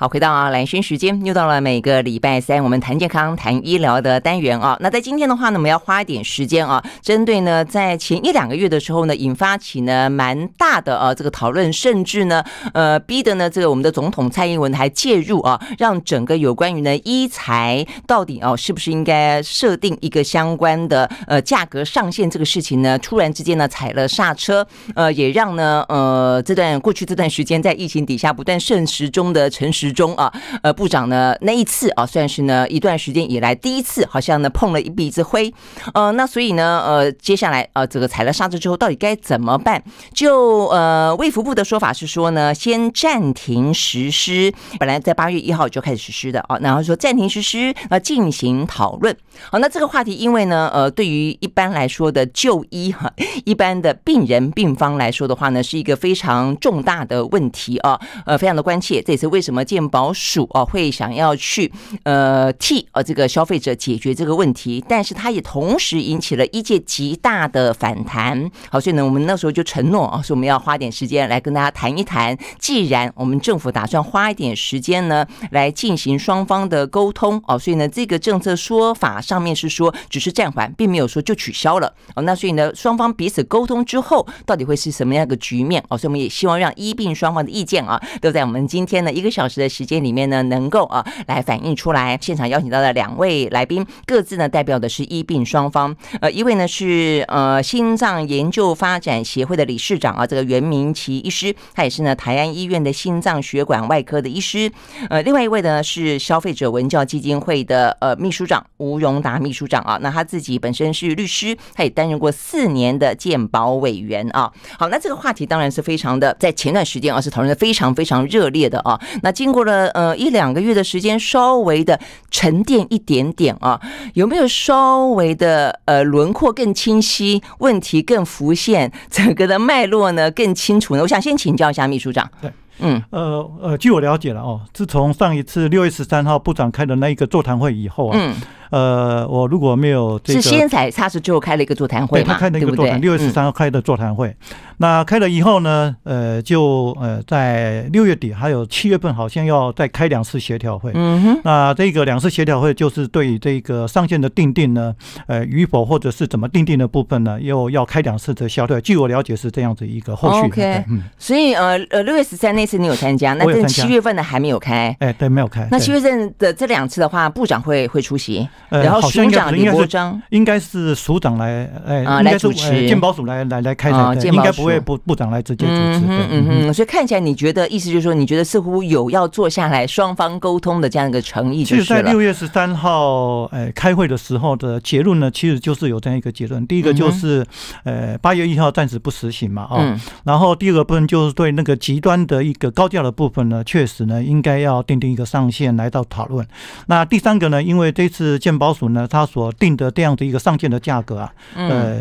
好，回到啊蓝轩时间，又到了每个礼拜三我们谈健康、谈医疗的单元啊。那在今天的话呢，我们要花一点时间啊，针对呢在前一两个月的时候呢，引发起呢蛮大的啊这个讨论，甚至呢呃逼得呢这个我们的总统蔡英文还介入啊，让整个有关于呢医材到底哦是不是应该设定一个相关的呃价格上限这个事情呢，突然之间呢踩了刹车，呃也让呢呃这段过去这段时间在疫情底下不断盛时中的诚实。中啊，呃，部长呢，那一次啊，算是呢一段时间以来第一次，好像呢碰了一鼻子灰，呃，那所以呢，呃，接下来啊，这个踩了刹车之后，到底该怎么办？就呃，卫福部的说法是说呢，先暂停实施，本来在八月一号就开始实施的啊，然后说暂停实施，啊，进行讨论。好，那这个话题，因为呢，呃，对于一般来说的就医哈，一般的病人病方来说的话呢，是一个非常重大的问题啊，呃，非常的关切，这也是为什么接保署啊，会想要去呃替呃这个消费者解决这个问题，但是它也同时引起了一界极大的反弹。好，所以呢，我们那时候就承诺啊，说我们要花点时间来跟大家谈一谈。既然我们政府打算花一点时间呢，来进行双方的沟通啊，所以呢，这个政策说法上面是说只是暂缓，并没有说就取消了。哦，那所以呢，双方彼此沟通之后，到底会是什么样的局面啊？所以我们也希望让医病双方的意见啊，都在我们今天的一个小时的。时间里面呢，能够啊来反映出来，现场邀请到的两位来宾，各自呢代表的是医病双方。呃，一位呢是呃心脏研究发展协会的理事长啊，这个袁明奇医师，他也是呢台安医院的心脏血管外科的医师。呃，另外一位呢是消费者文教基金会的呃秘书长吴荣达秘书长啊，那他自己本身是律师，他也担任过四年的健保委员啊。好，那这个话题当然是非常的，在前段时间啊是讨论的非常非常热烈的啊。那经过。过了呃一两个月的时间，稍微的沉淀一点点啊，有没有稍微的呃轮廓更清晰，问题更浮现，整个的脉络呢更清楚呢？我想先请教一下秘书长。对，嗯，呃呃，据我了解了哦，自从上一次六月十三号部长开的那一个座谈会以后啊，嗯，呃，我如果没有是先在是最后开了一个座谈会对他开了一个座谈会，六月十三号开的座谈会。那开了以后呢，呃，就呃在六月底还有七月份，好像要再开两次协调会。嗯哼。那这个两次协调会就是对这个上线的定定呢，呃与否或者是怎么定定的部分呢，又要开两次的协调。据我了解是这样子一个后续。OK。嗯，所以呃呃六月十三那次你有参加，那这七月份的还没有开。哎，对，没有开。那七月份的这两次的话，部长会会出席，然后署长应该是应该是署长来，哎，来主持，鉴宝署来来来开展，应该不。位部部长来直接主持嗯嗯，所以看起来你觉得意思就是说，你觉得似乎有要坐下来双方沟通的这样一个诚意，就是在六月十三号呃开会的时候的结论呢，其实就是有这样一个结论：第一个就是呃八月一号暂时不实行嘛，哦，然后第二个部分就是对那个极端的一个高价的部分呢，确实呢应该要定定一个上限来到讨论。那第三个呢，因为这次鉴保署呢他所定的这样的一个上限的价格啊，呃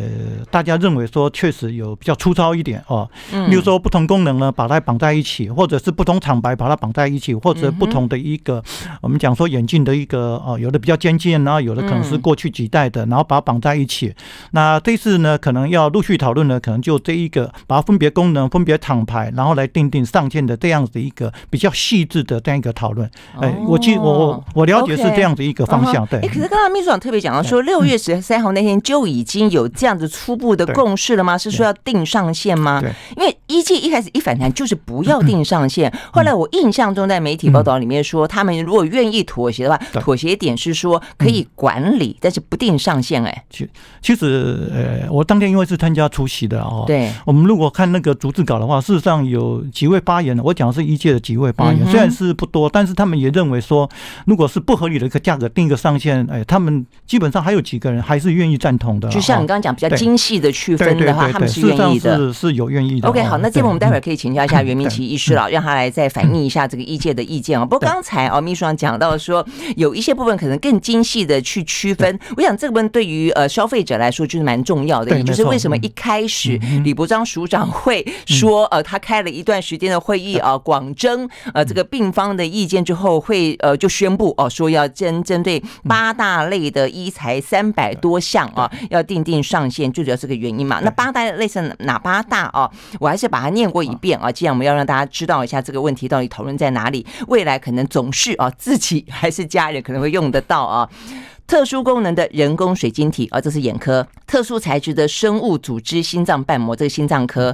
大家认为说确实有比较粗糙。一点哦，嗯，比如说不同功能呢，把它绑在一起，或者是不同厂牌把它绑在一起，或者不同的一个我们讲说眼镜的一个哦，有的比较先进，然后有的可能是过去几代的，然后把它绑在一起。那这次呢，可能要陆续讨论呢，可能就这一个把它分别功能、分别厂牌，然后来定定上线的这样子一个比较细致的这样一个讨论。哎，我记我我了解是这样子一个方向。对。可是刚刚秘书长特别讲到说，六月十三号那天就已经有这样子初步的共识了吗？是说要定上线？限吗？因为一季一开始一反弹就是不要定上限。后来我印象中在媒体报道里面说，他们如果愿意妥协的话，妥协点是说可以管理，但是不定上限。哎，其其实呃，我当天因为是参加出席的哦。对。我们如果看那个逐字稿的话，事实上有几位发言的。我讲的是一届的几位发言，虽然是不多，但是他们也认为说，如果是不合理的一个价格定一个上限，哎，他们基本上还有几个人还是愿意赞同的。就像你刚刚讲比较精细的区分的话，他们是愿意的。是有愿意的。OK，好，那这边我们待会儿可以请教一下袁明奇医师了，让他来再反映一下这个意界的意见啊。不过刚才哦，秘书长讲到说，有一些部分可能更精细的去区分，我想这部分对于呃消费者来说就是蛮重要的，就是为什么一开始李伯章署长会说呃他开了一段时间的会议啊，广征呃这个病方的意见之后，会呃就宣布哦说要针针对八大类的医材三百多项啊，要定定上限，最主要这个原因嘛。那八大类是哪八？大啊，我还是把它念过一遍啊。既然我们要让大家知道一下这个问题到底讨论在哪里，未来可能总是啊自己还是家人可能会用得到啊。特殊功能的人工水晶体啊，这是眼科；特殊材质的生物组织心脏瓣膜，这个心脏科；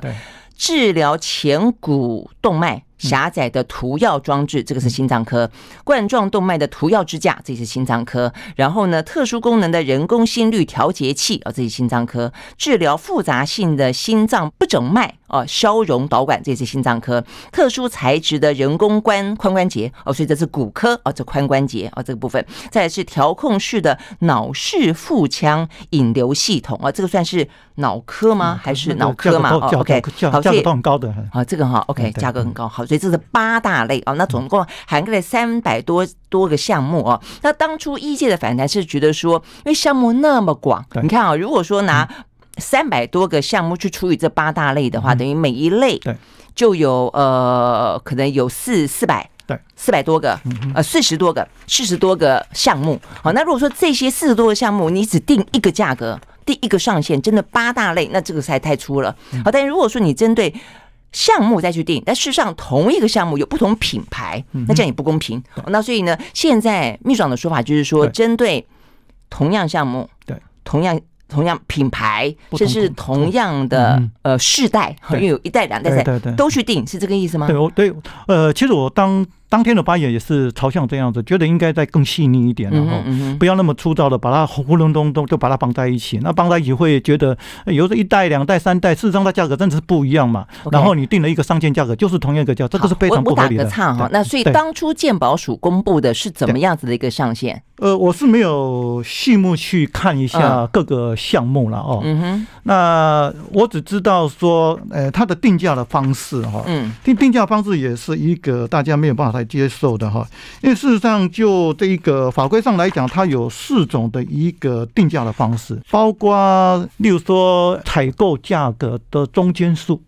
治疗前股动脉。狭窄的涂药装置，这个是心脏科；冠状动脉的涂药支架，这是心脏科。然后呢，特殊功能的人工心率调节器啊，这是心脏科治疗复杂性的心脏不整脉哦，消融导管，这是心脏科。特殊材质的人工关髋关节哦，所以这是骨科啊，这髋关节啊这个部分。再是调控式的脑室腹腔引流系统啊，这个算是脑科吗？还是脑科嘛？OK，好，价格都很高的啊，这个哈 OK，价格很高，好。这是八大类哦。那总共涵盖了三百多多个项目哦。那当初一届的反弹是觉得说，因为项目那么广，你看啊，如果说拿三百多个项目去除以这八大类的话，等于每一类对就有呃可能有四四百对四百多个呃四十多个四十多个项目。好，那如果说这些四十多个项目你只定一个价格定一个上限，真的八大类那这个才太粗了。好，但如果说你针对项目再去定，但事实上同一个项目有不同品牌，那这样也不公平。那所以呢，现在秘爽的说法就是说，针对同样项目、对同样同样品牌，甚至是同样的呃世代，又有一代、两代在，都去定，是这个意思吗？对，我对，呃，其实我当。当天的发言也是朝向这样子，觉得应该再更细腻一点，然后不要那么粗糙的，把它糊隆咚咚就把它绑在一起。那绑在一起会觉得，有时候一袋、两袋、三袋、四张的价格真的是不一样嘛？然后你定了一个上限价格，就是同一个价，这个是非常不合理的。差哈，那所以当初鉴宝署公布的是怎么样子的一个上限？呃，我是没有细目去看一下各个项目了哦。嗯哼，那我只知道说，呃，它的定价的方式哈，嗯，定定价方式也是一个大家没有办法接受的哈，因为事实上就这个法规上来讲，它有四种的一个定价的方式，包括例如说采购价格的中间数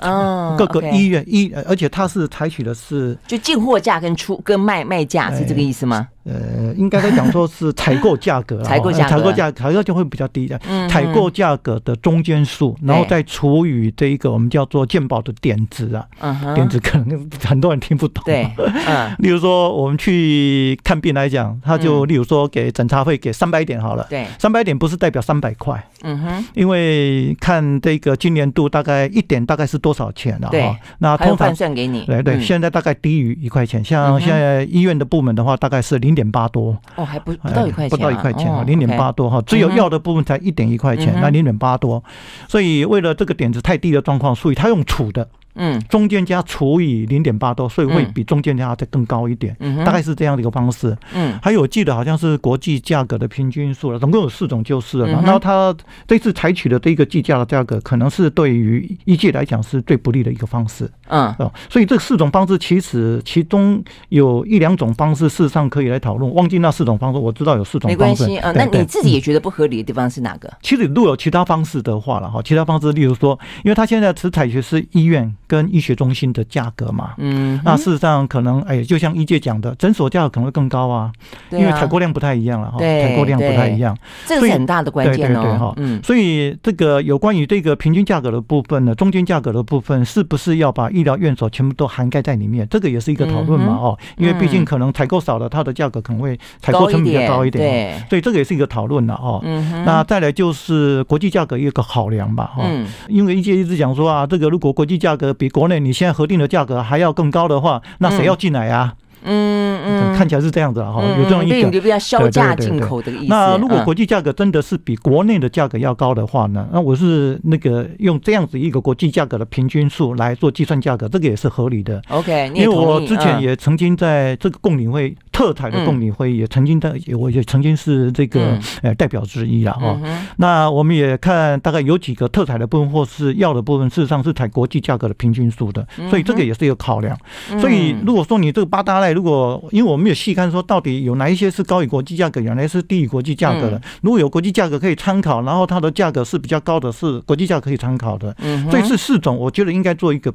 嗯，各个医院医，而且它是采取的是就进货价跟出跟卖卖价是这个意思吗？呃，应该来讲说是采购价格啦，采购价采购价就会比较低的，采购价格的中间数，然后再除以这一个我们叫做鉴宝的点值啊，点值可能很多人听不懂。对，例如说我们去看病来讲，他就例如说给诊查费给三百点好了，对，三百点不是代表三百块，嗯哼，因为看这个今年度大概一点大概是多少钱啊？哈，那通常算给你，对对，现在大概低于一块钱，像现在医院的部门的话大概是零。零点八多哦，还不到一块钱，不到一块钱啊，零点八多哈，只有要的部分才一点一块钱，那零点八多，所以为了这个点子太低的状况，所以他用储的。嗯，中间价除以零点八多，所以会比中间价再更高一点，大概是这样的一个方式。嗯，还有我记得好像是国际价格的平均数了，总共有四种就是了。然后它这次采取的这个计价的价格，可能是对于一季来讲是最不利的一个方式。嗯，啊，所以这四种方式其实其中有一两种方式事实上可以来讨论。忘记那四种方式，我知道有四种，没关系啊。那你自己也觉得不合理的地方是哪个？其实如果有其他方式的话了哈，其他方式，例如说，因为他现在只采取是医院。跟医学中心的价格嘛，嗯，那事实上可能，哎，就像医界讲的，诊所价格可能会更高啊，因为采购量不太一样了哈，采购量不太一样，这是很大的关键哦，哈，所以这个有关于这个平均价格的部分呢，中间价格的部分是不是要把医疗院所全部都涵盖在里面，这个也是一个讨论嘛，哦，因为毕竟可能采购少了，它的价格可能会采购成本高一点，对，所以这个也是一个讨论了哦，嗯那再来就是国际价格一个考量吧，哈，因为医界一直讲说啊，这个如果国际价格。比国内你现在核定的价格还要更高的话，那谁要进来呀？嗯嗯，看起来是这样子哈，有这样一种对口的意思。那如果国际价格真的是比国内的价格要高的话呢？那我是那个用这样子一个国际价格的平均数来做计算价格，这个也是合理的。OK，因为我之前也曾经在这个供领会。特采的冻米会也曾经在，我也曾经是这个呃代表之一了哈。那我们也看大概有几个特采的部分或是要的部分，事实上是采国际价格的平均数的，所以这个也是一个考量。所以如果说你这个八大赖，如果因为我们也细看说到底有哪一些是高于国际价格，原来是低于国际价格的，如果有国际价格可以参考，然后它的价格是比较高的，是国际价可以参考的，所以这四种，我觉得应该做一个。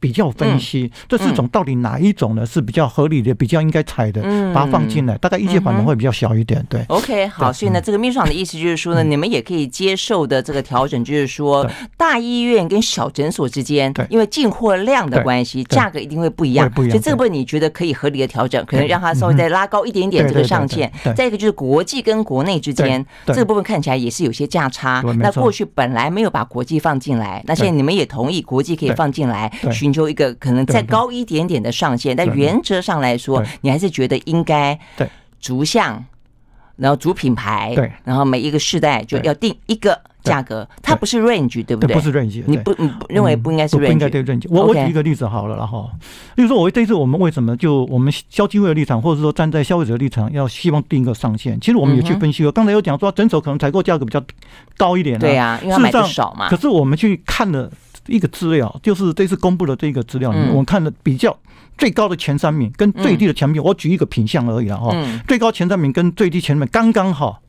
比较分析这四种到底哪一种呢是比较合理的、比较应该采的，把它放进来。大概溢价可能会比较小一点，对。OK，好。所以呢，这个秘书长的意思就是说呢，你们也可以接受的这个调整，就是说大医院跟小诊所之间，因为进货量的关系，价格一定会不一样。所以这部分你觉得可以合理的调整，可能让它稍微再拉高一点点这个上限。再一个就是国际跟国内之间，这部分看起来也是有些价差。那过去本来没有把国际放进来，那现在你们也同意国际可以放进来。寻求一个可能再高一点点的上限，但原则上来说，你还是觉得应该逐项，然后逐品牌，然后每一个世代就要定一个价格，它不是 range，对不对？不是 range，你不认为不应该是 range？不应该对 range。我我举一个例子好了，然后，例如说，我这一次我们为什么就我们消费者立场，或者说站在消费者的立场，要希望定一个上限？其实我们也去分析了，刚才有讲说，整手可能采购价格比较高一点，对呀，因为买的少嘛。可是我们去看了。一个资料，就是这次公布的这个资料里面，我们看的比较最高的前三名跟最低的前三名，我举一个品相而已了哈。最高前三名跟最低前三名刚刚好，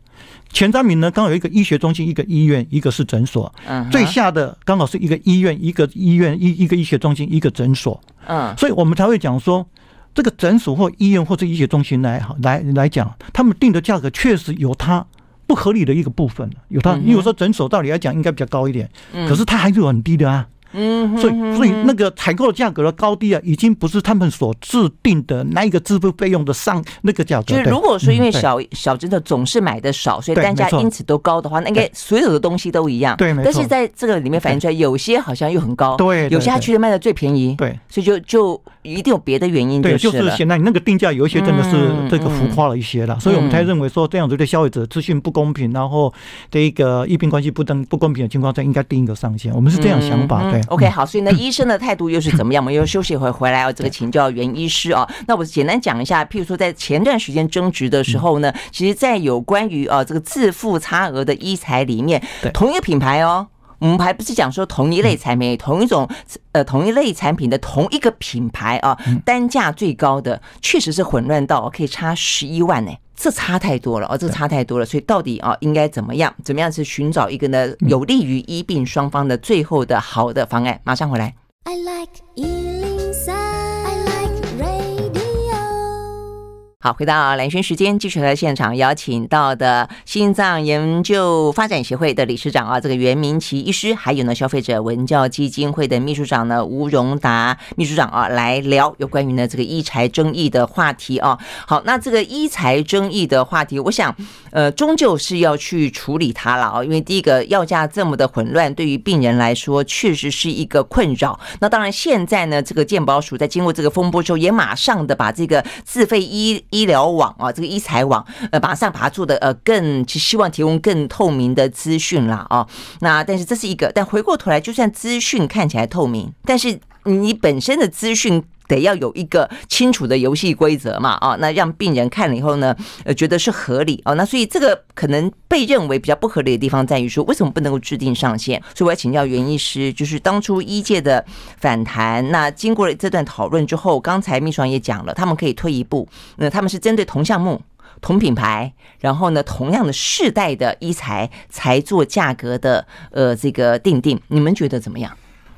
前三名呢，刚好一个医学中心、一个医院、一个是诊所；最下的刚好是一个医院、一个医院、一一个医学中心、一个诊所。嗯，所以我们才会讲说，这个诊所或医院或者医学中心来来来讲，他们定的价格确实由他。不合理的一个部分有它。你有时候诊所，道理来讲应该比较高一点，可是它还是很低的啊。嗯，所以所以那个采购价格的高低啊，已经不是他们所制定的那一个支付费用的上那个价格。就是如果说因为小小真的总是买的少，所以单价因此都高的话，那应该所有的东西都一样。对，没错。但是在这个里面反映出来，有些好像又很高，对，有些他居然卖的最便宜，对。所以就就一定有别的原因。对，就是现在你那个定价有一些真的是这个浮夸了一些了，所以我们才认为说这样子对消费者资讯不公平，然后这一个疫病关系不等不公平的情况，下，应该定一个上限。我们是这样想法，对。OK，好，所以呢，医生的态度又是怎么样我们又休息一会回来哦，这个请教袁医师哦。那我简单讲一下，譬如说在前段时间争执的时候呢，其实，在有关于哦这个自付差额的医材里面，同一个品牌哦，我们还不是讲说同一类产品、同一种呃同一类产品的同一个品牌啊，单价最高的确实是混乱到可以差十一万呢。这差太多了，哦，这差太多了，所以到底啊，应该怎么样？怎么样去寻找一个呢，有利于医病双方的最后的好的方案？马上回来。好，回到蓝轩时间继续和现场邀请到的心脏研究发展协会的理事长啊，这个袁明奇医师，还有呢消费者文教基金会的秘书长呢吴荣达秘书长啊，来聊有关于呢这个医材争议的话题啊。好，那这个医材争议的话题，我想。呃，终究是要去处理它了啊，因为第一个药价这么的混乱，对于病人来说确实是一个困扰。那当然，现在呢，这个健保署在经过这个风波之后，也马上的把这个自费医医疗网啊，这个医财网，呃，马上把它做的呃，更希望提供更透明的资讯啦啊。那但是这是一个，但回过头来，就算资讯看起来透明，但是你本身的资讯。得要有一个清楚的游戏规则嘛？啊，那让病人看了以后呢，呃，觉得是合理啊。那所以这个可能被认为比较不合理的地方在于说，为什么不能够制定上限？所以我要请教袁医师，就是当初医界的反弹，那经过了这段讨论之后，刚才秘书长也讲了，他们可以退一步。那他们是针对同项目、同品牌，然后呢，同样的世代的医材才做价格的呃这个定定。你们觉得怎么样？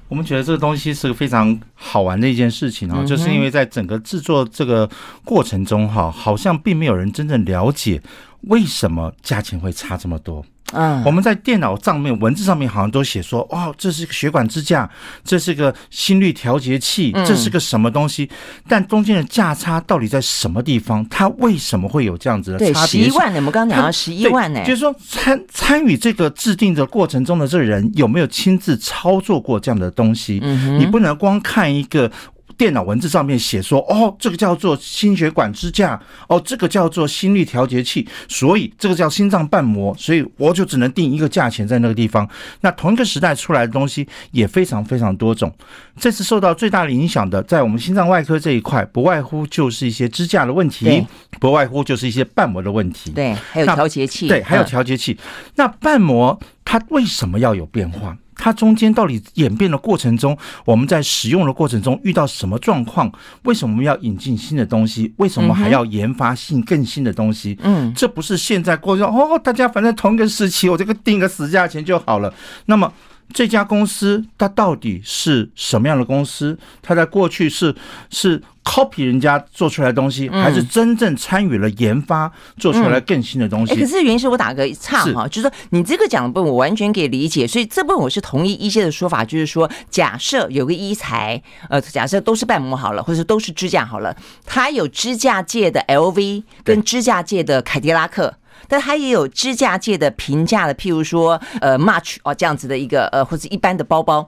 我们觉得这个东西是个非常好玩的一件事情哦，就是因为在整个制作这个过程中，哈，好像并没有人真正了解。为什么价钱会差这么多？啊，我们在电脑上面、文字上面好像都写说，哦，这是个血管支架，这是个心率调节器，这是个什么东西？但中间的价差到底在什么地方？它为什么会有这样子的差别？十一万，呢？我们刚刚讲到十一万呢，就是说参参与这个制定的过程中的这人有没有亲自操作过这样的东西？你不能光看一个。电脑文字上面写说，哦，这个叫做心血管支架，哦，这个叫做心率调节器，所以这个叫心脏瓣膜，所以我就只能定一个价钱在那个地方。那同一个时代出来的东西也非常非常多种。这次受到最大的影响的，在我们心脏外科这一块，不外乎就是一些支架的问题，不外乎就是一些瓣膜的问题。对，还有调节器。对，还有调节器。那瓣膜它为什么要有变化？它中间到底演变的过程中，我们在使用的过程中遇到什么状况？为什么要引进新的东西？为什么还要研发新更新的东西？嗯，这不是现在过去哦，大家反正同一个时期，我这个定个死价钱就好了。那么。这家公司它到底是什么样的公司？它在过去是是 copy 人家做出来东西，还是真正参与了研发做出来更新的东西？可是原先我打个岔哈，就是说你这个讲的部分我完全可以理解，所以这部分我是同意一些的说法，就是说假设有个医材，呃，假设都是瓣膜好了，或者都是支架好了，它有支架界的 LV 跟支架界的凯迪拉克。但他也有支架界的平价的，譬如说，呃，March 哦这样子的一个呃或者一般的包包，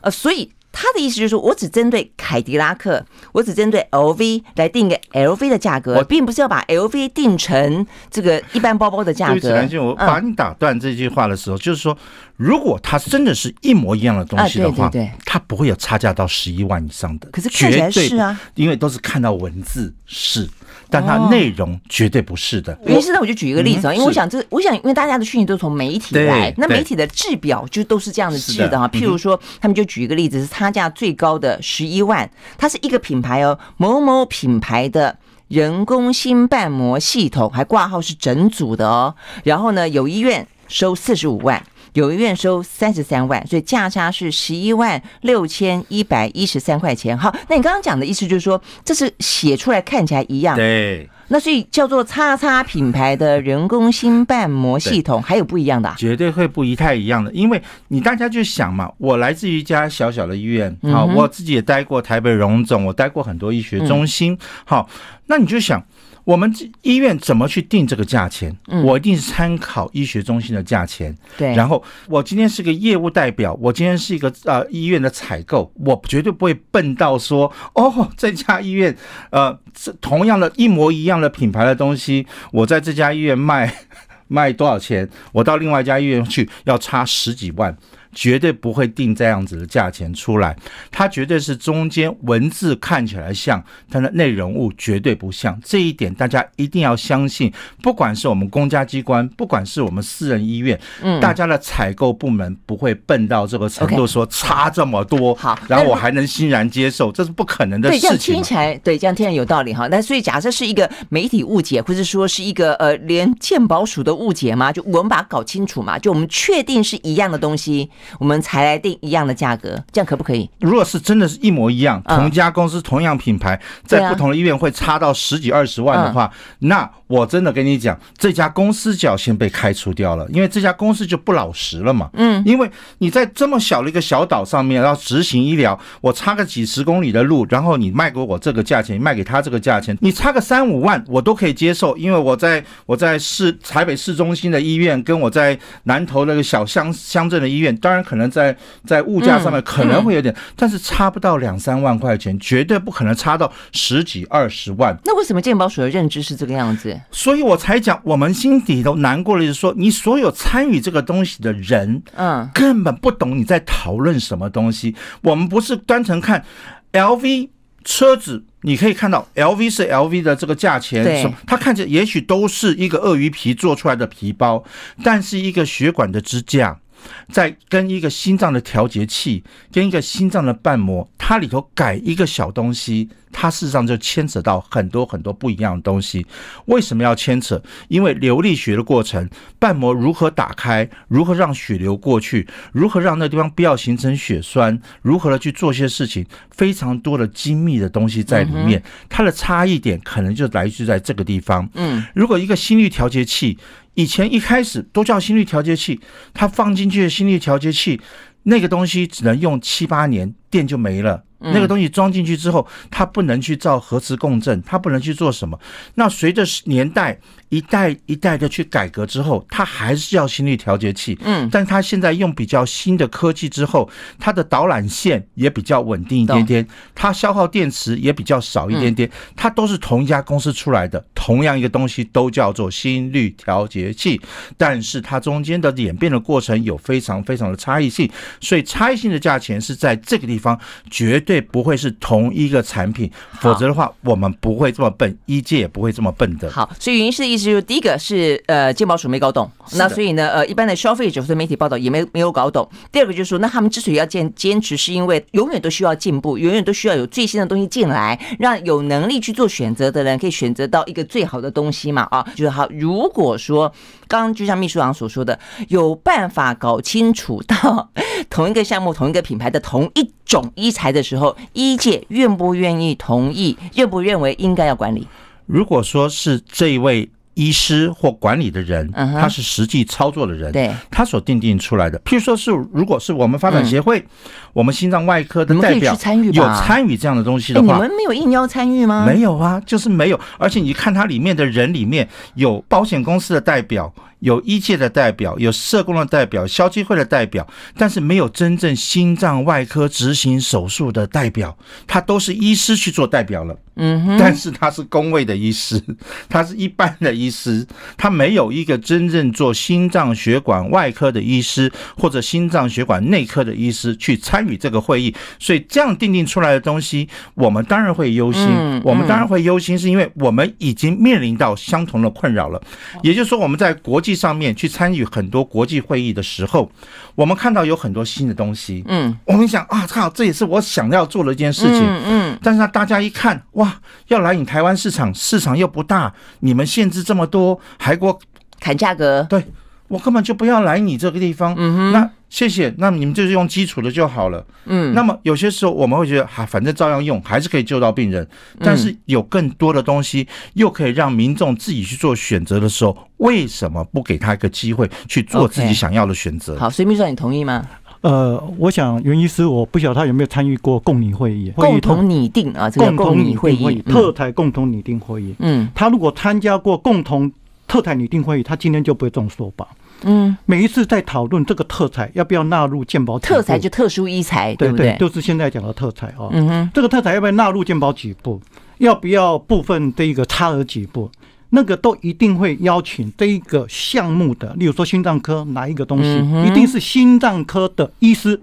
呃，所以他的意思就是说我只针对凯迪拉克，我只针对 LV 来定一个 LV 的价格，我并不是要把 LV 定成这个一般包包的价格。我把你打断这句话的时候，就是说，如果它真的是一模一样的东西的话，它不会有差价到十一万以上的。可是绝对啊，因为都是看到文字是。但它内容绝对不是的。于是呢，我就举一个例子，因为我想这，我想因为大家的讯息都从媒体来，那媒体的制表就都是这样的制的哈。譬如说，他们就举一个例子，是差价最高的十一万，它是一个品牌哦，某某品牌的人工心瓣膜系统，还挂号是整组的哦。然后呢，有医院收四十五万。有一院收三十三万，所以价差是十一万六千一百一十三块钱。好，那你刚刚讲的意思就是说，这是写出来看起来一样。对。那所以叫做叉叉品牌的人工心瓣膜系统还有不一样的，绝对会不一太一样的，因为你大家就想嘛，我来自于一家小小的医院，好，我自己也待过台北荣总，我待过很多医学中心，好，那你就想，我们医院怎么去定这个价钱？我一定参考医学中心的价钱，对。然后我今天是个业务代表，我今天是一个呃医院的采购，我绝对不会笨到说，哦，这家医院，呃，这同样的一模一样。样的品牌的东西，我在这家医院卖，卖多少钱？我到另外一家医院去，要差十几万。绝对不会定这样子的价钱出来，它绝对是中间文字看起来像，但是内容物绝对不像。这一点大家一定要相信。不管是我们公家机关，不管是我们私人医院，嗯，大家的采购部门不会笨到这个程度，说差这么多，好，然后我还能欣然接受，这是不可能的事情。对，这样听起来，对，这样听起来有道理哈。那所以假设是一个媒体误解，或者说是一个呃连鉴宝署的误解吗？就我们把它搞清楚嘛，就我们确定是一样的东西。我们才来定一样的价格，这样可不可以？如果是真的是一模一样，同家公司、同样品牌，在不同的医院会差到十几二十万的话，那我真的跟你讲，这家公司就要先被开除掉了，因为这家公司就不老实了嘛。嗯，因为你在这么小的一个小岛上面要执行医疗，我差个几十公里的路，然后你卖给我这个价钱，卖给他这个价钱，你差个三五万我都可以接受，因为我在我在市台北市中心的医院，跟我在南投那个小乡乡镇的医院，当然。当然，可能在在物价上面可能会有点，但是差不到两三万块钱，绝对不可能差到十几二十万。那为什么健保署的认知是这个样子？所以我才讲，我们心底都难过的就是说，你所有参与这个东西的人，嗯，根本不懂你在讨论什么东西。我们不是单纯看 LV 车子，你可以看到 LV 是 LV 的这个价钱，对，它看着也许都是一个鳄鱼皮做出来的皮包，但是一个血管的支架。在跟一个心脏的调节器，跟一个心脏的瓣膜，它里头改一个小东西，它事实上就牵扯到很多很多不一样的东西。为什么要牵扯？因为流力学的过程，瓣膜如何打开，如何让血流过去，如何让那个地方不要形成血栓，如何的去做些事情，非常多的精密的东西在里面。它的差异点可能就来自于在这个地方。嗯，如果一个心率调节器。以前一开始都叫心率调节器，它放进去的心率调节器。那个东西只能用七八年，电就没了。那个东西装进去之后，它不能去造核磁共振，它不能去做什么。那随着年代一代一代的去改革之后，它还是叫心率调节器。嗯，但它现在用比较新的科技之后，它的导缆线也比较稳定一点点，它消耗电池也比较少一点点。它都是同一家公司出来的，同样一个东西都叫做心率调节器，但是它中间的演变的过程有非常非常的差异性。所以差异性的价钱是在这个地方绝对不会是同一个产品，否则的话我们不会这么笨，一界也不会这么笨的。好，所以云氏的意思就是，第一个是呃，金宝鼠没搞懂，那所以呢呃，一般的消费者和媒体报道也没没有搞懂。第二个就是说，那他们之所以要坚坚持，是因为永远都需要进步，永远都需要有最新的东西进来，让有能力去做选择的人可以选择到一个最好的东西嘛啊，就是好，如果说。刚就像秘书长所说的，有办法搞清楚到 同一个项目、同一个品牌的同一种医材的时候，医界愿不愿意同意，认不认为应该要管理？如果说是这一位。医师或管理的人，他是实际操作的人，对他所定定出来的。譬如说是，如果是我们发展协会，我们心脏外科的代表有参与这样的东西的话，你们没有应邀参与吗？没有啊，就是没有。而且你看它里面的人里面有保险公司的代表。有医界的代表，有社工的代表，消基会的代表，但是没有真正心脏外科执行手术的代表，他都是医师去做代表了。嗯，但是他是工位的医师，他是一般的医师，他没有一个真正做心脏血管外科的医师或者心脏血管内科的医师去参与这个会议，所以这样定定出来的东西，我们当然会忧心。我们当然会忧心，是因为我们已经面临到相同的困扰了。也就是说，我们在国际。上面去参与很多国际会议的时候，我们看到有很多新的东西。嗯，我们想啊，靠，这也是我想要做的一件事情。嗯嗯，但是呢，大家一看，哇，要来你台湾市场，市场又不大，你们限制这么多，还给我砍价格？对，我根本就不要来你这个地方。嗯哼，那。谢谢。那你们就是用基础的就好了。嗯，那么有些时候我们会觉得，哈，反正照样用，还是可以救到病人。但是有更多的东西又可以让民众自己去做选择的时候，为什么不给他一个机会去做自己想要的选择？好，孙秘书你同意吗？呃，我想袁医师，我不晓得他有没有参与过共拟会议，共同拟定啊，这个共同拟会议，特台共同拟定会议。嗯，他如果参加过共同特台拟定会议，他今天就不会这么说吧？嗯，每一次在讨论这个特才要不要纳入鉴保，特才就特殊医材，对不对？就是现在讲的特才啊。嗯哼，这个特才要不要纳入鉴保几步？要不要部分这一个差额几步？那个都一定会邀请这一个项目的，例如说心脏科，哪一个东西一定是心脏科的医师。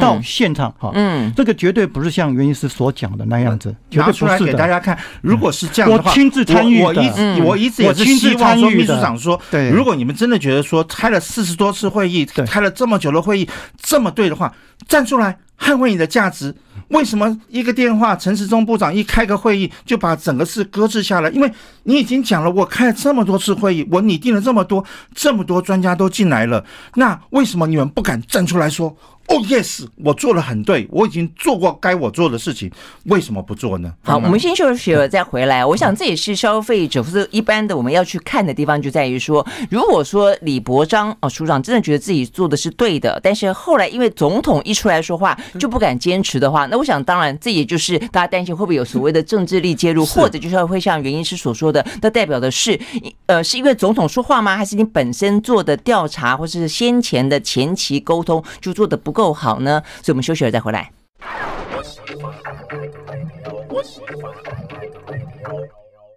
到现场哈，嗯，这个绝对不是像袁医师所讲的那样子，拿出来给大家看。如果是这样的话，我亲自参与，我一，直我一，我是亲自参与。秘书长说，对，如果你们真的觉得说开了四十多次会议，开了这么久的会议，这么对的话，站出来捍卫你的价值。为什么一个电话，陈时中部长一开个会议，就把整个事搁置下来？因为你已经讲了，我开了这么多次会议，我拟定了这么多，这么多专家都进来了，那为什么你们不敢站出来说？哦，yes，我做的很对，我已经做过该我做的事情，为什么不做呢？好，我们先休息了再回来。我想这也是消费者不是一般的我们要去看的地方，就在于说，如果说李伯章啊署长真的觉得自己做的是对的，但是后来因为总统一出来说话就不敢坚持的话，那我想当然这也就是大家担心会不会有所谓的政治力介入，或者就是会像袁医师所说的，那代表的是，呃，是因为总统说话吗？还是你本身做的调查或者是先前的前期沟通就做的不？够好呢，所以我们休息了再回来。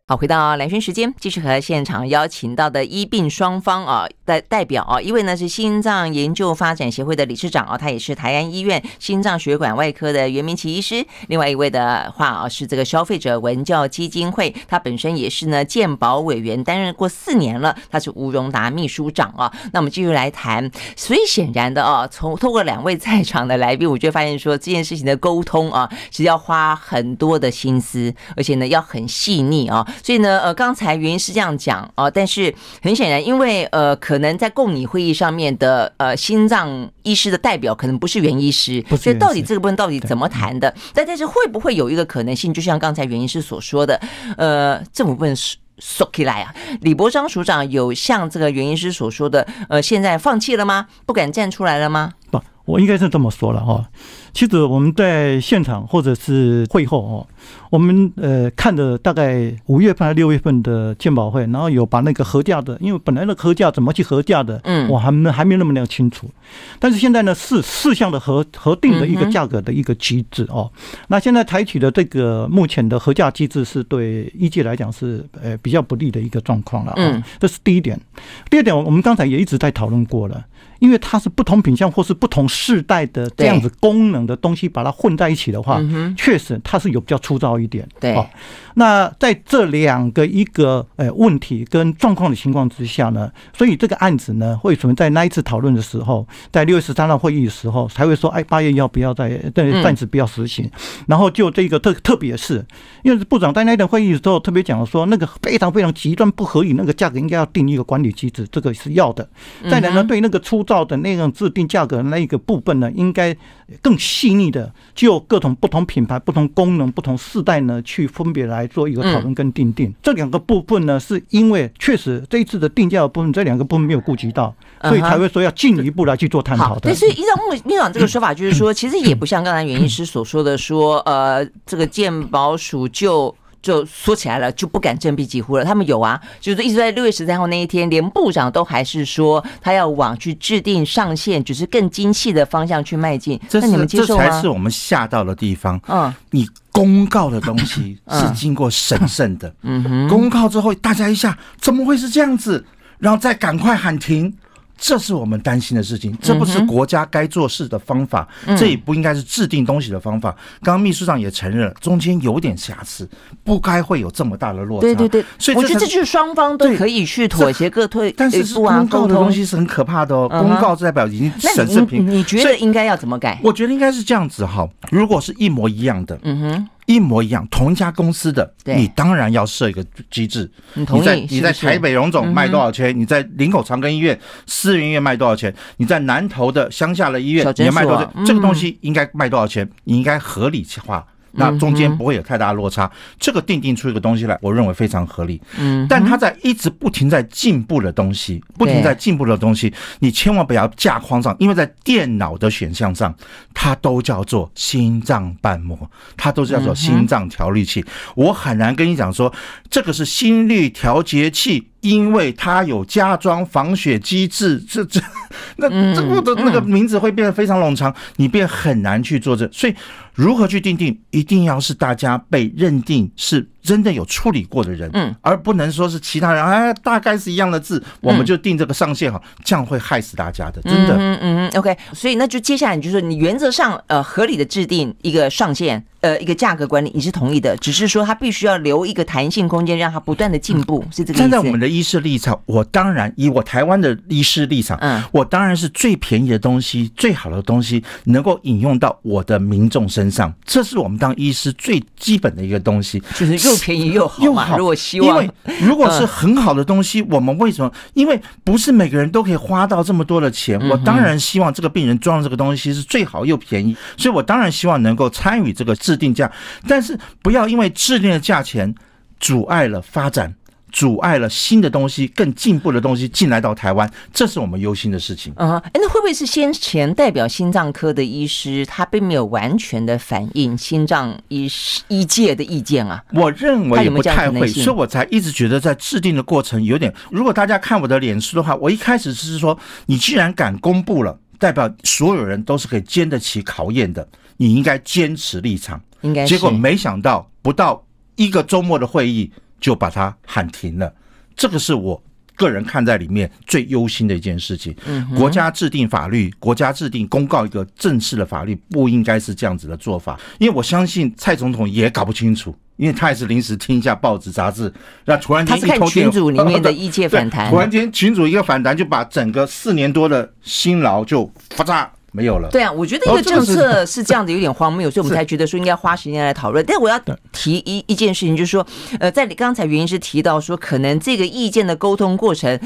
好，回到蓝轩时间，继续和现场邀请到的医病双方啊代代表啊，一位呢是心脏研究发展协会的理事长啊，他也是台安医院心脏血管外科的袁明奇医师；另外一位的话啊，是这个消费者文教基金会，他本身也是呢健保委员，担任过四年了，他是吴荣达秘书长啊。那我们继续来谈，所以显然的啊，从透过两位在场的来宾，我就发现说这件事情的沟通啊，是要花很多的心思，而且呢要很细腻啊。所以呢，呃，刚才原因是这样讲啊，但是很显然，因为呃，可能在共你会议上面的呃心脏医师的代表可能不是袁医师，所以到底这个部分到底怎么谈的？但但是会不会有一个可能性，就像刚才袁医师所说的，呃，这 s 分说起来啊，李伯章署长有像这个袁医师所说的，呃，现在放弃了吗？不敢站出来了吗？我应该是这么说了哈，其实我们在现场或者是会后哦，我们呃看的大概五月份、六月份的鉴宝会，然后有把那个核价的，因为本来的核价怎么去核价的，嗯，我还没还没那么样清楚。但是现在呢，四四项的核核定的一个价格的一个机制哦，那现在采取的这个目前的核价机制是对一级来讲是呃比较不利的一个状况了啊。这是第一点，第二点，我们刚才也一直在讨论过了。因为它是不同品相或是不同世代的这样子功能的东西，把它混在一起的话，确实它是有比较粗糙一点。对，那在这两个一个呃问题跟状况的情况之下呢，所以这个案子呢，为什么在那一次讨论的时候，在六月十三号会议的时候才会说，哎，八月要不要在对暂时不要实行？然后就这个特特别是因为部长在那一点会议的时候特别讲了说，那个非常非常极端不合理，那个价格应该要定一个管理机制，这个是要的。再来呢，对那个出造的内容制定价格那一个部分呢，应该更细腻的，就各种不同品牌、不同功能、不同世代呢，去分别来做一个讨论跟定定。这两个部分呢，是因为确实这一次的定价的部分，这两个部分没有顾及到，所以才会说要进一步来去做探讨。但是依照木秘长这个说法，就是说其实也不像刚才袁医师所说的说，呃，这个鉴宝署就。就说起来了，就不敢振臂疾呼了。他们有啊，就是一直在六月十三号那一天，连部长都还是说他要往去制定上限，就是更精细的方向去迈进。这你们接受吗？这才是我们吓到的地方。嗯，你公告的东西 是经过审慎的。嗯哼，公告之后，大家一下怎么会是这样子？然后再赶快喊停。这是我们担心的事情，这不是国家该做事的方法，这也不应该是制定东西的方法。刚刚秘书长也承认了，中间有点瑕疵，不该会有这么大的落差。对对对，所以我觉得这就是双方都可以去妥协，各退一步是公告的东西是很可怕的哦，公告代表已经审视频，你觉得应该要怎么改？我觉得应该是这样子哈，如果是一模一样的，嗯哼。一模一样，同一家公司的，你当然要设一个机制。你你在你在台北荣总卖多少钱？你在林口长庚医院私人医院卖多少钱？你在南投的乡下的医院也卖多少？钱？这个东西应该卖多少钱？你应该合理化。那中间不会有太大落差，这个定定出一个东西来，我认为非常合理。嗯，但它在一直不停在进步的东西，不停在进步的东西，你千万不要架框上，因为在电脑的选项上，它都叫做心脏瓣膜，它都是叫做心脏调理器。我很难跟你讲说这个是心率调节器，因为它有加装防血机制，这这那这不的那个名字会变得非常冗长，你便很难去做这，所以。如何去定定？一定要是大家被认定是真的有处理过的人，嗯，而不能说是其他人。哎，大概是一样的字，我们就定这个上限哈，这样会害死大家的，真的。嗯嗯。OK，所以那就接下来，你就是你原则上呃合理的制定一个上限，呃一个价格管理，你是同意的，只是说它必须要留一个弹性空间，让它不断的进步，是这个意思。站在我们的医师立场，我当然以我台湾的医师立场，嗯，我当然是最便宜的东西、最好的东西能够引用到我的民众身。上，这是我们当医师最基本的一个东西，就是又便宜又好嘛。如果希望，因为如果是很好的东西，我们为什么？因为不是每个人都可以花到这么多的钱。我当然希望这个病人装这个东西是最好又便宜，所以我当然希望能够参与这个制定价，但是不要因为制定的价钱阻碍了发展。阻碍了新的东西、更进步的东西进来到台湾，这是我们忧心的事情。啊，哎，那会不会是先前代表心脏科的医师，他并没有完全的反映心脏医医界的意见啊？我认为也不太会，所以我才一直觉得在制定的过程有点。如果大家看我的脸书的话，我一开始是说，你既然敢公布了，代表所有人都是可以经得起考验的，你应该坚持立场。应该结果没想到，不到一个周末的会议。就把它喊停了，这个是我个人看在里面最忧心的一件事情。国家制定法律，国家制定公告一个正式的法律，不应该是这样子的做法。因为我相信蔡总统也搞不清楚，因为他也是临时听一下报纸杂志，那突然间一通他看群主里面的 意见反弹，突然间群主一个反弹就把整个四年多的辛劳就爆炸。没有了。对啊，我觉得一个政策是这样子，有点荒谬，所以我们才觉得说应该花时间来讨论。但我要提一一件事情，就是说，呃，在你刚才原因是提到说，可能这个意见的沟通过程。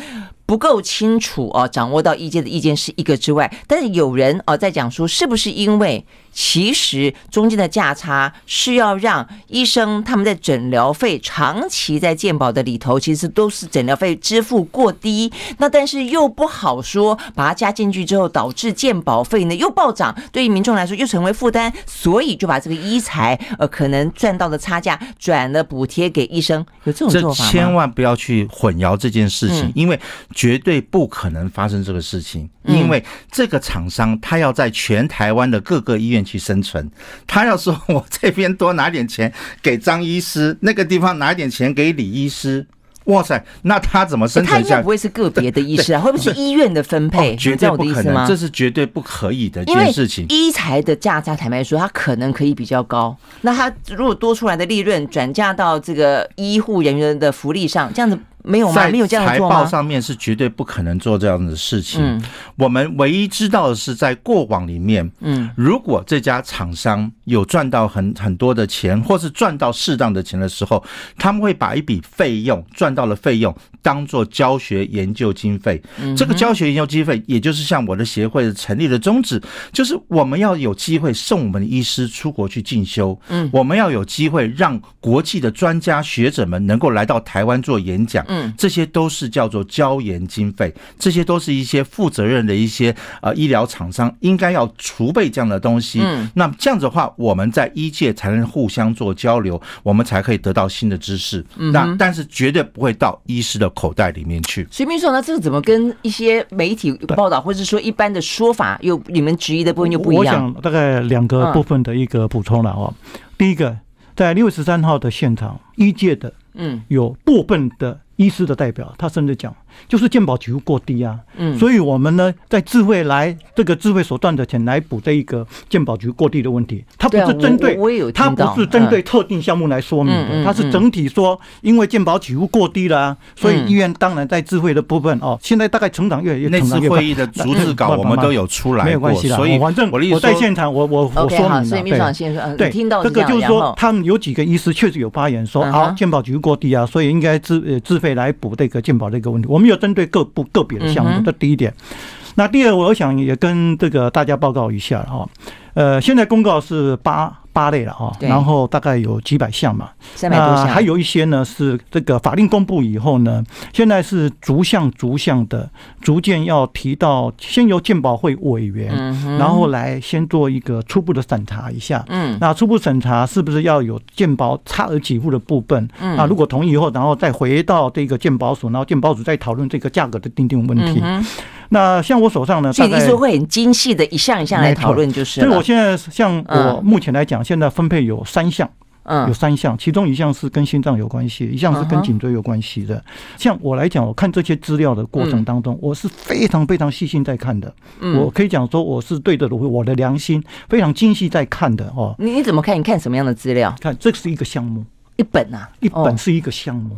不够清楚啊，掌握到医界的意见是一个之外，但是有人啊在讲说，是不是因为其实中间的价差是要让医生他们在诊疗费长期在健保的里头，其实都是诊疗费支付过低。那但是又不好说，把它加进去之后，导致健保费呢又暴涨，对于民众来说又成为负担，所以就把这个医财呃可能赚到的差价转了补贴给医生，有这种做法吗？千万不要去混淆这件事情，因为。绝对不可能发生这个事情，因为这个厂商他要在全台湾的各个医院去生存。他要说我这边多拿点钱给张医师，那个地方拿点钱给李医师，哇塞，那他怎么生存下去？他不会是个别的医师啊？会不会医院的分配？绝对不可能，这是绝对不可以的一件事情。医材的价差，坦白说，他可能可以比较高。那他如果多出来的利润转嫁到这个医护人员的福利上，这样子。没有样财报上面是绝对不可能做这样子的事情。我们唯一知道的是，在过往里面，嗯，如果这家厂商有赚到很很多的钱，或是赚到适当的钱的时候，他们会把一笔费用赚到了费用当做教学研究经费。这个教学研究经费，也就是像我的协会成立的宗旨，就是我们要有机会送我们的医师出国去进修，嗯，我们要有机会让国际的专家学者们能够来到台湾做演讲。嗯，这些都是叫做教研经费，这些都是一些负责任的一些呃医疗厂商应该要储备这样的东西。嗯，那这样子的话，我们在医界才能互相做交流，我们才可以得到新的知识。嗯，那但是绝对不会到医师的口袋里面去。徐以，秘书那这个怎么跟一些媒体报道或者说一般的说法，有你们质疑的部分又不一样？我想大概两个部分的一个补充了哦。第一个，在六十三号的现场，医界的嗯，有部分的。医师的代表，他甚至讲。就是鉴宝局过低啊，嗯，所以我们呢，在智慧来这个智慧所赚的钱来补这一个鉴宝局过低的问题，它不是针对，我它不是针对特定项目来说明的，它是整体说，因为鉴宝起付过低了啊，所以医院当然在智慧的部分哦，现在大概成长越越越快。那次会议的逐字稿 我们都有出来，没有关系的。所以反正我我在现场，我我我说明了，对，这个就是说他们有几个医师确实有发言说，啊，鉴宝局过低啊，所以应该自自费来补这个鉴宝这个问题，我们。没有针对各部个别的项目，这第一点。那第二，我想也跟这个大家报告一下哈。呃，现在公告是八。八类了啊，然后大概有几百项嘛，那还有一些呢是这个法令公布以后呢，现在是逐项逐项的逐渐要提到，先由鉴宝会委员，然后来先做一个初步的审查一下，那初步审查是不是要有鉴宝差额给付的部分那如果同意以后，然后再回到这个鉴宝所，然后鉴宝组再讨论这个价格的定定问题。那像我手上呢，具体来说会很精细的一项一项来讨论，就是。所以我现在像我目前来讲，现在分配有三项，嗯，有三项，其中一项是跟心脏有关系，一项是跟颈椎有关系的。像我来讲，我看这些资料的过程当中，我是非常非常细心在看的，嗯，我可以讲说我是对着我的良心，非常精细在看的哦。你你怎么看？你看什么样的资料？看，这是一个项目。一本啊，一本是一个项目，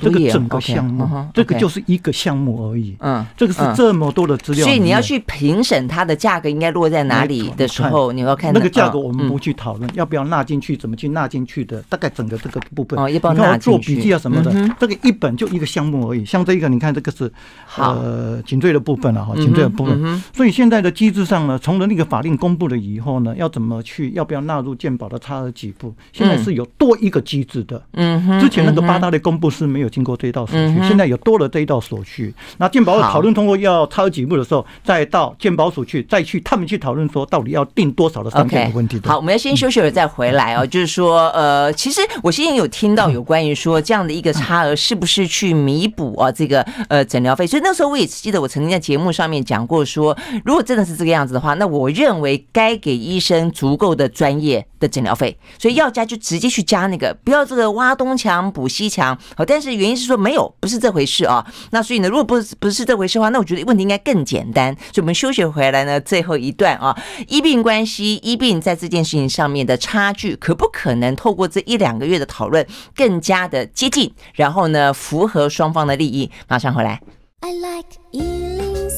这个整个项目，这个就是一个项目而已。嗯，这个是这么多的资料，所以你要去评审它的价格应该落在哪里的时候，你要看那个价格。我们不去讨论要不要纳进去，怎么去纳进去的，大概整个这个部分。哦，要不要做笔记啊什么的？这个一本就一个项目而已，像这一个，你看这个是。呃，颈椎的部分了哈，颈椎的部分。所以现在的机制上呢，从那个法令公布了以后呢，要怎么去？要不要纳入健保的差额几步？现在是有多一个机制的。嗯之前那个八大类公布是没有经过这一道手续，现在有多了这一道手续。那健保讨论通过要差额几步的时候，再到健保署去，再去他们去讨论说到底要定多少的上限的问题。好，我们要先休息了再回来哦。就是说，呃，其实我现在有听到有关于说这样的一个差额是不是去弥补啊这个呃诊疗费，所以。那。那时候我也记得，我曾经在节目上面讲过，说如果真的是这个样子的话，那我认为该给医生足够的专业的诊疗费，所以要加就直接去加那个，不要这个挖东墙补西墙。好，但是原因是说没有，不是这回事啊。那所以呢，如果不是不是这回事的话，那我觉得问题应该更简单。所以我们休息回来呢，最后一段啊，医病关系，医病在这件事情上面的差距，可不可能透过这一两个月的讨论更加的接近，然后呢符合双方的利益？马上回来。I like Ealing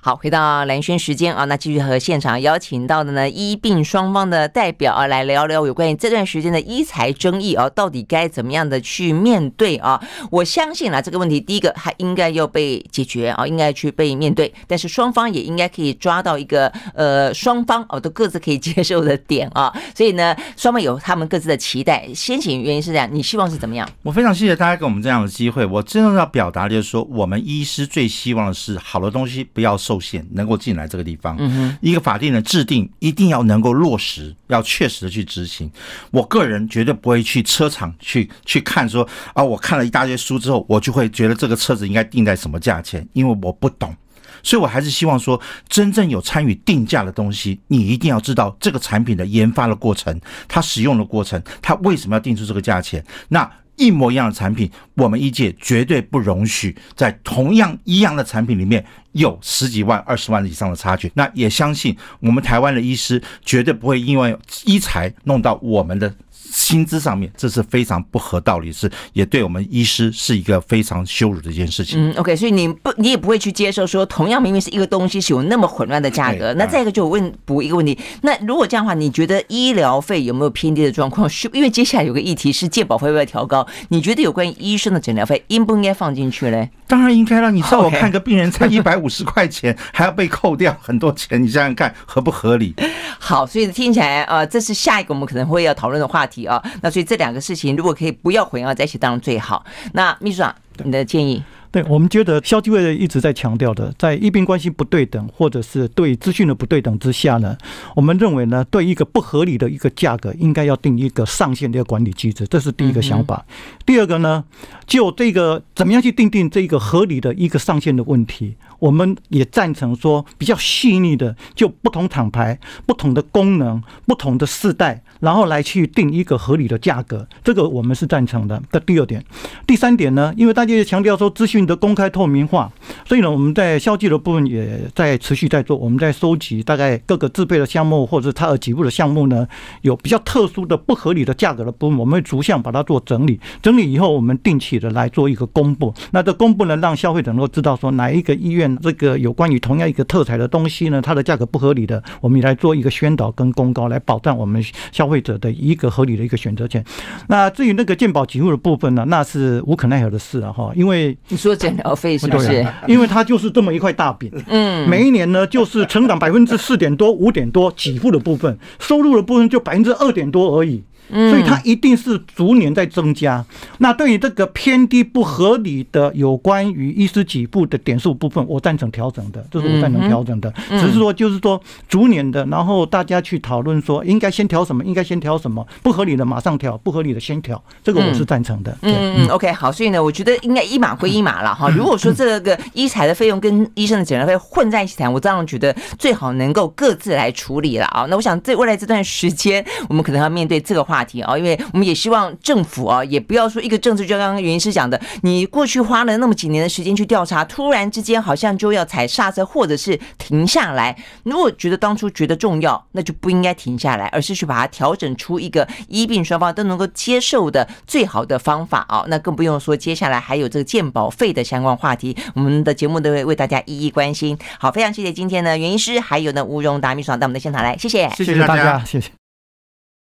好，回到蓝轩时间啊，那继续和现场邀请到的呢医病双方的代表啊来聊聊有关于这段时间的医财争议啊，到底该怎么样的去面对啊？我相信啊这个问题，第一个还应该要被解决啊，应该去被面对，但是双方也应该可以抓到一个呃双方哦都各自可以接受的点啊，所以呢，双方有他们各自的期待。先行原因是这样，你希望是怎么样？我非常谢谢大家给我们这样的机会，我真的要表达的就是说，我们医师最希望的是好的东西不要。受限能够进来这个地方，一个法定的制定一定要能够落实，要确实的去执行。我个人绝对不会去车厂去去看，说啊，我看了一大堆书之后，我就会觉得这个车子应该定在什么价钱，因为我不懂。所以我还是希望说，真正有参与定价的东西，你一定要知道这个产品的研发的过程，它使用的过程，它为什么要定出这个价钱。那一模一样的产品，我们医界绝对不容许在同样一样的产品里面有十几万、二十万以上的差距。那也相信我们台湾的医师绝对不会因为医材弄到我们的。薪资上面，这是非常不合道理，是也对我们医师是一个非常羞辱的一件事情。嗯，OK，所以你不，你也不会去接受说，同样明明是一个东西，是有那么混乱的价格。那再一个，就问补一个问题，那如果这样的话，你觉得医疗费有没有偏低的状况？是，因为接下来有个议题是，社保费要不要调高？你觉得有关于医生的诊疗费，应不应该放进去嘞？当然应该了。你道我看个病人才 一百五十块钱，还要被扣掉很多钱，你想想看合不合理？好，所以听起来啊，这是下一个我们可能会要讨论的话题。啊，那所以这两个事情如果可以不要混淆在一起当然最好。那秘书长，你的建议？对我们觉得，肖继伟一直在强调的，在一边关系不对等，或者是对资讯的不对等之下呢，我们认为呢，对一个不合理的一个价格，应该要定一个上限的管理机制，这是第一个想法。第二个呢，就这个怎么样去定定这个合理的一个上限的问题。我们也赞成说比较细腻的，就不同厂牌、不同的功能、不同的世代，然后来去定一个合理的价格，这个我们是赞成的。这第二点，第三点呢？因为大家也强调说资讯的公开透明化，所以呢，我们在消极的部分也在持续在做，我们在收集大概各个自备的项目或者他有几部的项目呢，有比较特殊的不合理的价格的部分，我们会逐项把它做整理，整理以后我们定期的来做一个公布。那这公布呢，让消费者能够知道说哪一个医院。这个有关于同样一个特产的东西呢，它的价格不合理的，我们来做一个宣导跟公告，来保障我们消费者的一个合理的一个选择权。那至于那个鉴宝给付的部分呢，那是无可奈何的事啊，哈，因为你说诊疗费是不是？因为它就是这么一块大饼，嗯，每一年呢就是成长百分之四点多五点多，给付的部分，收入的部分就百分之二点多而已。所以它一定是逐年在增加。那对于这个偏低不合理的有关于医师起步的点数部分，我赞成调整的，这是我赞成调整的。只是说就是说逐年的，然后大家去讨论说应该先调什么，应该先调什么不合理的马上调，不合理的先调，这个我是赞成的。嗯嗯 OK，好，所以呢，我觉得应该一码归一码了哈。如果说这个医材的费用跟医生的诊疗费混在一起谈，我当然觉得最好能够各自来处理了啊。那我想这未来这段时间，我们可能要面对这个话。话题啊，因为我们也希望政府啊，也不要说一个政治，就像袁医师讲的，你过去花了那么几年的时间去调查，突然之间好像就要踩刹车或者是停下来。如果觉得当初觉得重要，那就不应该停下来，而是去把它调整出一个医病双方都能够接受的最好的方法啊。那更不用说接下来还有这个健保费的相关话题，我们的节目都会为大家一一关心。好，非常谢谢今天呢袁医师，还有呢吴荣达、书长到我们的现场来，谢谢，谢谢大家，谢谢。